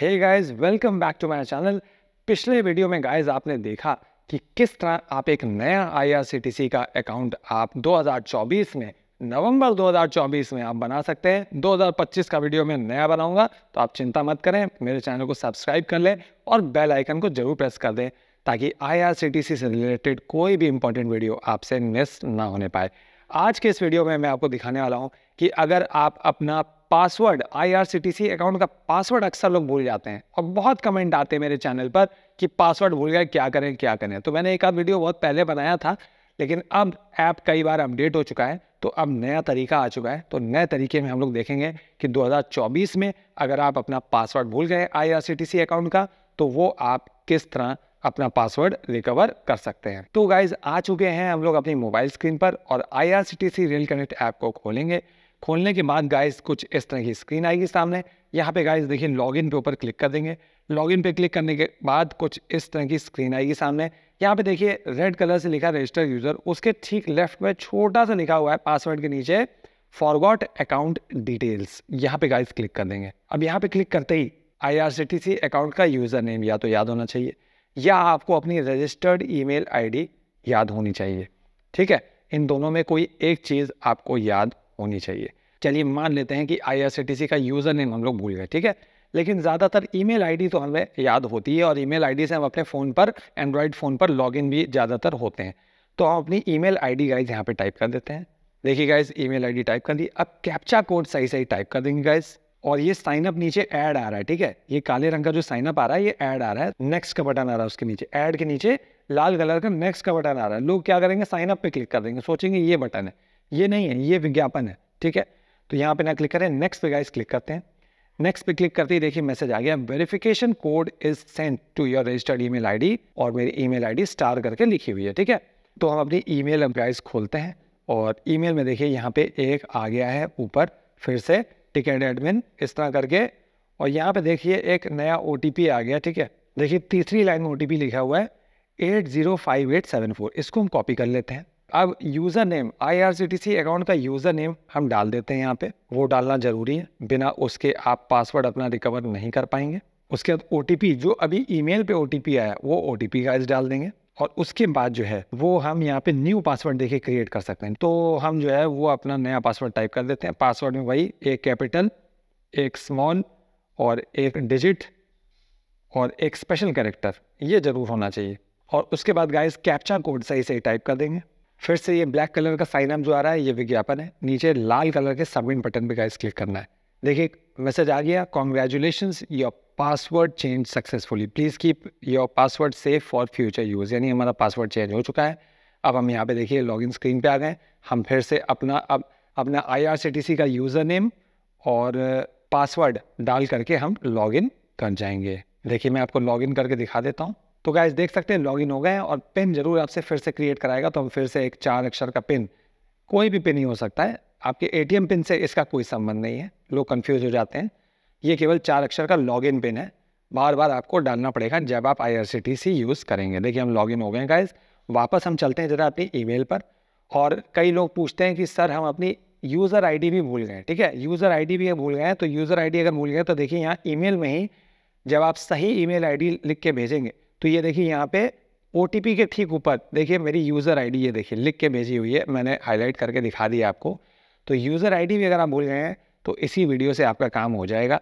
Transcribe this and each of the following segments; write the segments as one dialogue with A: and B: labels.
A: hey guys welcome back to my channel पिछले video में guys आपने देखा कि किस तरह आप एक नया आईआरसीटीसी का अकाउंट आप 2024 में नवंबर 2024 में आप बना सकते हैं 2025 का वीडियो मैं नया बनाऊंगा तो आप चिंता मत करें मेरे चैनल को सब्सक्राइब कर लें और बेल आइकन को जरूर प्रेस कर दें ताकि आई से रिलेटेड कोई भी इंपॉर्टेंट वीडियो आपसे मिस ना होने पाए आज के इस वीडियो में मैं आपको दिखाने वाला हूँ कि अगर आप अपना पासवर्ड आईआरसीटीसी अकाउंट का पासवर्ड अक्सर लोग भूल जाते हैं और बहुत कमेंट आते हैं मेरे चैनल पर कि पासवर्ड भूल गए क्या करें क्या करें तो मैंने एक आध वीडियो बहुत पहले बनाया था लेकिन अब ऐप कई बार अपडेट हो चुका है तो अब नया तरीका आ चुका है तो नए तरीके में हम लोग देखेंगे कि 2024 में अगर आप अपना पासवर्ड भूल गए आईआरसीटीसी अकाउंट का तो वो आप किस तरह अपना पासवर्ड रिकवर कर सकते हैं तो गाइज आ चुके हैं हम लोग अपनी मोबाइल स्क्रीन पर और I R C C T rail connect app को खोलेंगे खोलने के बाद गाइस कुछ इस तरह की स्क्रीन आएगी सामने यहाँ पे गाइस देखिए लॉगिन पे ऊपर क्लिक कर देंगे लॉगिन पे क्लिक करने के बाद कुछ इस तरह की स्क्रीन आएगी सामने यहाँ पे देखिए रेड कलर से लिखा रजिस्टर यूज़र उसके ठीक लेफ्ट में छोटा सा लिखा हुआ है पासवर्ड के नीचे फॉरगॉट अकाउंट डिटेल्स यहाँ पे गाइस क्लिक कर देंगे अब यहाँ पे क्लिक करते ही आई अकाउंट का यूज़र नेम या तो याद होना चाहिए या आपको अपनी रजिस्टर्ड ई मेल याद होनी चाहिए ठीक है इन दोनों में कोई एक चीज़ आपको याद होनी चाहिए चलिए मान लेते हैं कि आई का यूज़र नेम हम लोग भूल गए ठीक है लेकिन ज़्यादातर ईमेल आईडी तो हमें याद होती है और ईमेल आईडी से हम अपने फ़ोन पर एंड्रॉयड फ़ोन पर लॉगिन भी ज़्यादातर होते हैं तो हम अपनी ईमेल आईडी गाइज यहाँ पे टाइप कर देते हैं देखिए गाइज ईमेल आईडी टाइप कर दी अब कैप्चा कोड सही सही टाइप कर देंगे गाइज और ये साइन अप नीचे ऐड आ रहा है ठीक है ये काले रंग का जो साइन अप आ रहा है ये ऐड आ रहा है नेक्स्ट का बटन आ रहा है उसके नीचे ऐड के नीचे लाल कलर का नेक्स्ट का बटन आ रहा है लोग क्या करेंगे साइन अप पे क्लिक कर देंगे सोचेंगे ये बटन है ये नहीं है ये विज्ञापन है ठीक है तो यहाँ पे ना क्लिक करें नेक्स्ट पे गाइस क्लिक करते हैं नेक्स्ट पे क्लिक करते ही देखिए मैसेज आ गया verification code is sent to your registered email ID और मेरी ईमेल आईडी स्टार करके लिखी हुई है ठीक है तो हम अपनी ईमेल एम्प्लॉयज खोलते हैं और ईमेल में देखिए यहाँ पे एक आ गया है ऊपर फिर से टिकट एडमिन इस तरह करके और यहाँ पे देखिए एक नया ओ आ गया ठीक है देखिए तीसरी लाइन में ओ लिखा हुआ है at zero five eight seven four इसको हम कॉपी कर लेते हैं अब यूज़र नेम आई अकाउंट का यूज़र नेम हम डाल देते हैं यहाँ पे वो डालना ज़रूरी है बिना उसके आप पासवर्ड अपना रिकवर नहीं कर पाएंगे उसके बाद ओ जो अभी ईमेल पे ओ आया वो ओ टी पी डाल देंगे और उसके बाद जो है वो हम यहाँ पे न्यू पासवर्ड देखे क्रिएट कर सकते हैं तो हम जो है वो अपना नया पासवर्ड टाइप कर देते हैं पासवर्ड में वही एक कैपिटल एक स्मॉल और एक डिजिट और एक स्पेशल कैरेक्टर ये ज़रूर होना चाहिए और उसके बाद गाइस कैप्चा कोड सही सही टाइप कर देंगे फिर से ये ब्लैक कलर का साइन अप जो आ रहा है ये विज्ञापन है नीचे लाल कलर के सबमिट बटन पे गाइस क्लिक करना है देखिए मैसेज आ गया congratulation your password change successfully please keep your password safe for future use यानी हमारा पासवर्ड चेंज हो चुका है अब हम यहाँ पे देखिए लॉगिन स्क्रीन पे आ गए हम फिर से अपना अब अपना सी का यूज़र नेम और पासवर्ड डाल करके हम लॉगिन कर जाएंगे देखिए मैं आपको लॉगिन करके दिखा देता हूँ तो गाइज देख सकते हैं लॉगिन हो गए और पिन जरूर आपसे फिर से क्रिएट कराएगा तो हम फिर से एक चार अक्षर का पिन कोई भी पिन ही हो सकता है आपके ए पिन से इसका कोई संबंध नहीं है लोग कन्फ्यूज हो जाते हैं ये केवल चार अक्षर का लॉगिन पिन है बार बार आपको डालना पड़ेगा जब आप आई यूज़ करेंगे देखिए हम लॉगिन हो गए गाइज वापस हम चलते हैं ज़रा अपनी ईमेल पर और कई लोग पूछते हैं कि सर हम अपनी यूज़र आईडी भी भूल गए ठीक है यूज़र आईडी भी भूल गए तो यूज़र आईडी अगर भूल गए तो देखिए यहाँ ईमेल में ही जब आप सही ईमेल आईडी लिख के भेजेंगे तो ये देखिए यहाँ पे ओ के ठीक ऊपर देखिए मेरी यूज़र आईडी ये देखिए लिख के भेजी हुई है मैंने हाईलाइट करके दिखा दिया आपको तो यूज़र आईडी भी अगर आप भूल गए हैं तो इसी वीडियो से आपका काम हो जाएगा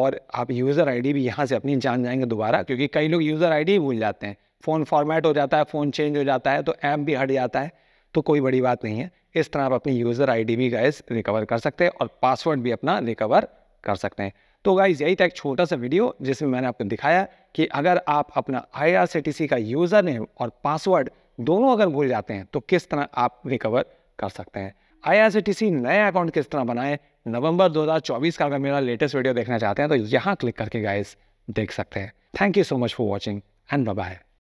A: और आप यूज़र आईडी भी यहाँ से अपनी जान जाएंगे दोबारा क्योंकि कई लोग यूज़र आईडी ही भूल जाते हैं फ़ोन फॉर्मेट हो जाता है फ़ोन चेंज हो जाता है तो ऐप भी हट जाता है तो कोई बड़ी बात नहीं है इस तरह आप अपनी यूज़र आई भी गैस रिकवर कर सकते हैं और पासवर्ड भी अपना रिकवर कर सकते हैं तो गाइज यही था एक छोटा सा वीडियो जिसमें मैंने आपको दिखाया कि अगर आप अपना आई का यूज़र नेम और पासवर्ड दोनों अगर भूल जाते हैं तो किस तरह आप रिकवर कर सकते हैं आई नया अकाउंट किस तरह बनाएं नवंबर 2024 का अगर मेरा लेटेस्ट वीडियो देखना चाहते हैं तो यहाँ क्लिक करके गाइस देख सकते हैं thank you so much for watching and bye